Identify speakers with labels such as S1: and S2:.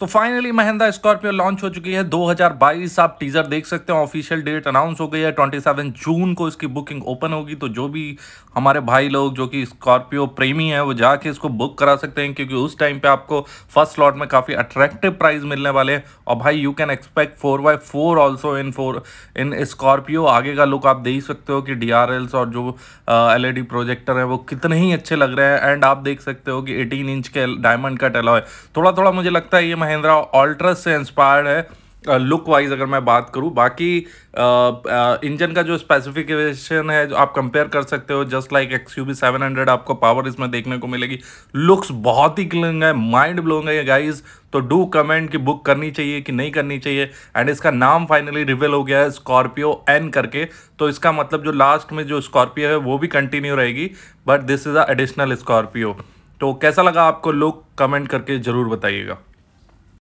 S1: तो finally Mahinda Scorpio launch हो चुकी है 2022 आप टीजर देख सकते हैं ऑफिशियल डेट अनाउंस हो गई है 27 जून को इसकी बुकिंग ओपन होगी तो जो भी हमारे भाई लोग जो कि स्कॉर्पियो प्रेमी हैं वो जाके इसको बुक करा सकते हैं क्योंकि उस टाइम पे आपको फर्स्ट स्लॉट में काफ़ी अट्रैक्टिव प्राइस मिलने वाले हैं और भाई you can expect four by four also in four in Scorpio आगे का लुक आप देख सकते हो कि डी और जो एल uh, प्रोजेक्टर है वो कितने ही अच्छे लग रहे हैं एंड आप देख सकते हो कि एटीन इंच के डायमंड का टेलॉय थोड़ा थोड़ा मुझे लगता है ये महिंद्रा ऑल्ट्रस से इंस्पायर्ड है लुक वाइज अगर मैं बात करूं बाकी इंजन का जो स्पेसिफिकेशन है जो आप कंपेयर कर सकते हो जस्ट लाइक एक्स यू आपको पावर इसमें देखने को मिलेगी लुक्स बहुत ही क्लिंग है माइंड ब्लोइंग है गाइज तो डू कमेंट कि बुक करनी चाहिए कि नहीं करनी चाहिए एंड इसका नाम फाइनली रिवील हो गया है स्कॉर्पियो एन करके तो इसका मतलब जो लास्ट में जो स्कॉर्पियो है वो भी कंटिन्यू रहेगी but this is a additional Scorpio तो कैसा लगा आपको लुक कमेंट करके ज़रूर बताइएगा